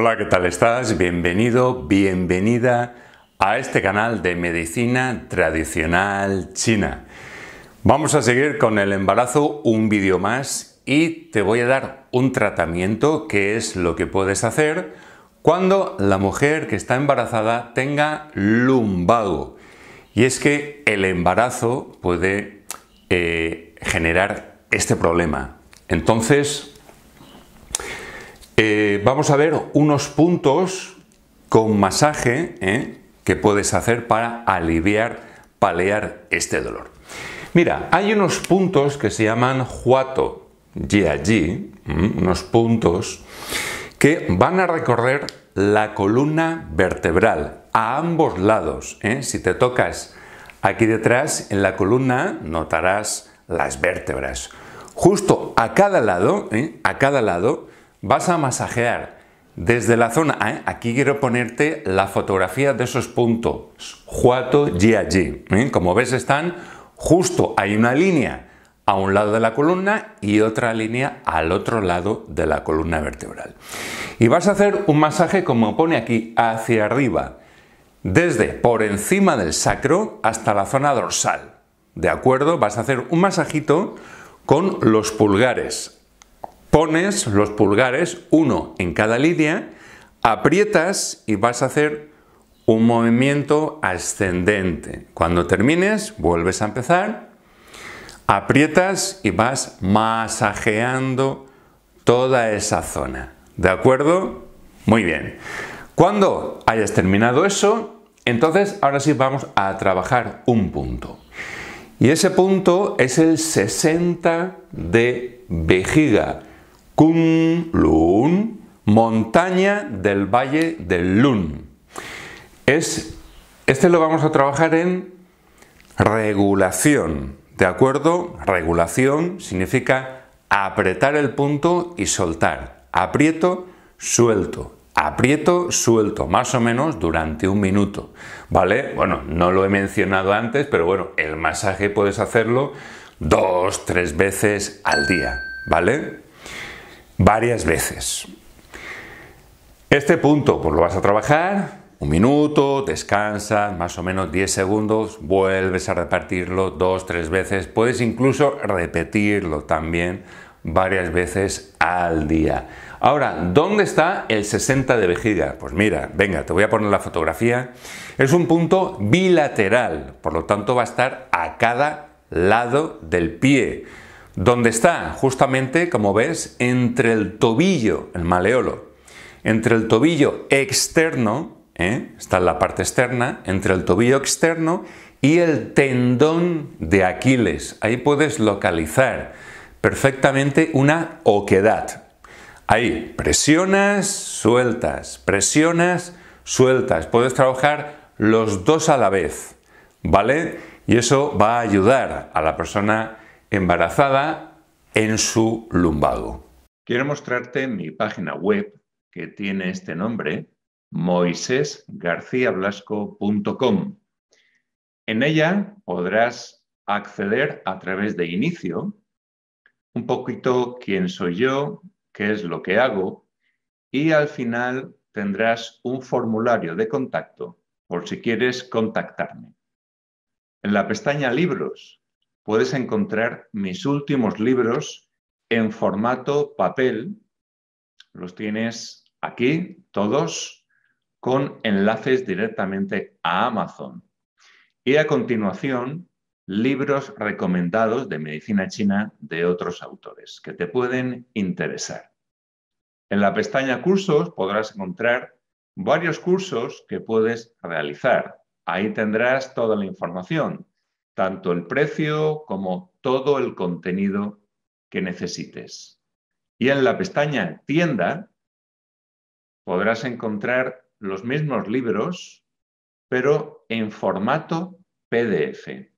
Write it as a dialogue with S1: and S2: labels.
S1: Hola, ¿qué tal estás? Bienvenido, bienvenida a este canal de medicina tradicional china. Vamos a seguir con el embarazo un vídeo más y te voy a dar un tratamiento que es lo que puedes hacer cuando la mujer que está embarazada tenga lumbago. Y es que el embarazo puede eh, generar este problema. Entonces, eh, vamos a ver unos puntos con masaje eh, que puedes hacer para aliviar, palear este dolor. Mira, hay unos puntos que se llaman huato allí mm, unos puntos que van a recorrer la columna vertebral a ambos lados. Eh. Si te tocas aquí detrás, en la columna, notarás las vértebras. Justo a cada lado, a cada lado, vas a masajear desde la zona, ¿eh? aquí quiero ponerte la fotografía de esos puntos, juato y allí. ¿eh? Como ves están justo, hay una línea a un lado de la columna y otra línea al otro lado de la columna vertebral. Y vas a hacer un masaje como pone aquí, hacia arriba, desde por encima del sacro hasta la zona dorsal. ¿De acuerdo? Vas a hacer un masajito con los pulgares Pones los pulgares, uno en cada línea, aprietas y vas a hacer un movimiento ascendente. Cuando termines, vuelves a empezar, aprietas y vas masajeando toda esa zona. ¿De acuerdo? Muy bien. Cuando hayas terminado eso, entonces ahora sí vamos a trabajar un punto. Y ese punto es el 60 de vejiga. LUN, montaña del valle del Lun. Es, este lo vamos a trabajar en regulación, ¿de acuerdo? Regulación significa apretar el punto y soltar. Aprieto, suelto. Aprieto, suelto, más o menos durante un minuto. ¿Vale? Bueno, no lo he mencionado antes, pero bueno, el masaje puedes hacerlo dos, tres veces al día. ¿Vale? varias veces. Este punto pues lo vas a trabajar un minuto, descansa más o menos 10 segundos, vuelves a repartirlo dos, tres veces, puedes incluso repetirlo también varias veces al día. Ahora, ¿dónde está el 60 de vejiga? Pues mira, venga, te voy a poner la fotografía. Es un punto bilateral, por lo tanto va a estar a cada lado del pie donde está justamente, como ves, entre el tobillo, el maleolo, entre el tobillo externo, ¿eh? está en la parte externa, entre el tobillo externo y el tendón de Aquiles. Ahí puedes localizar perfectamente una oquedad. Ahí presionas, sueltas, presionas, sueltas. Puedes trabajar los dos a la vez, ¿vale? Y eso va a ayudar a la persona embarazada en su lumbago. Quiero mostrarte mi página web que tiene este nombre, moisésgarcíablasco.com. En ella podrás acceder a través de inicio un poquito quién soy yo, qué es lo que hago y al final tendrás un formulario de contacto por si quieres contactarme. En la pestaña Libros puedes encontrar mis últimos libros en formato papel. Los tienes aquí, todos, con enlaces directamente a Amazon. Y a continuación, libros recomendados de medicina china de otros autores que te pueden interesar. En la pestaña Cursos podrás encontrar varios cursos que puedes realizar. Ahí tendrás toda la información tanto el precio como todo el contenido que necesites. Y en la pestaña Tienda podrás encontrar los mismos libros, pero en formato PDF.